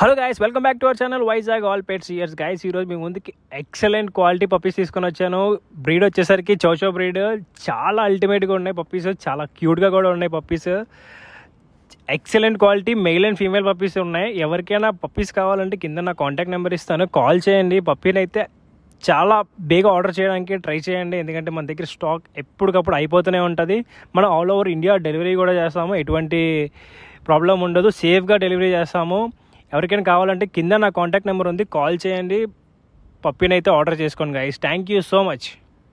hello guys welcome back to our channel Vizag all pet ఇయర్స్ guys ఈరోజు మీ ముందుకి ఎక్సలెంట్ క్వాలిటీ పప్పీస్ తీసుకొని వచ్చాను బ్రీడ్ వచ్చేసరికి చౌచో బ్రీడ్ చాలా అల్టిమేట్గా ఉన్నాయి పప్పీస్ చాలా క్యూట్గా కూడా ఉన్నాయి puppies excellent quality male and female puppies ఉన్నాయి ఎవరికైనా పప్పీస్ కావాలంటే కింద నా కాంటాక్ట్ నెంబర్ ఇస్తాను కాల్ చేయండి పప్పీని అయితే చాలా బేగా ఆర్డర్ చేయడానికి ట్రై చేయండి ఎందుకంటే మన దగ్గర స్టాక్ ఎప్పటికప్పుడు అయిపోతూనే ఉంటుంది మనం ఆల్ ఓవర్ ఇండియా డెలివరీ కూడా చేస్తాము ఎటువంటి ప్రాబ్లం ఉండదు సేఫ్గా డెలివరీ చేస్తాము ఎవరికైనా కావాలంటే కింద నా కాంటాక్ట్ నెంబర్ ఉంది కాల్ చేయండి పప్పినైతే ఆర్డర్ చేసుకోండి guys thank you so much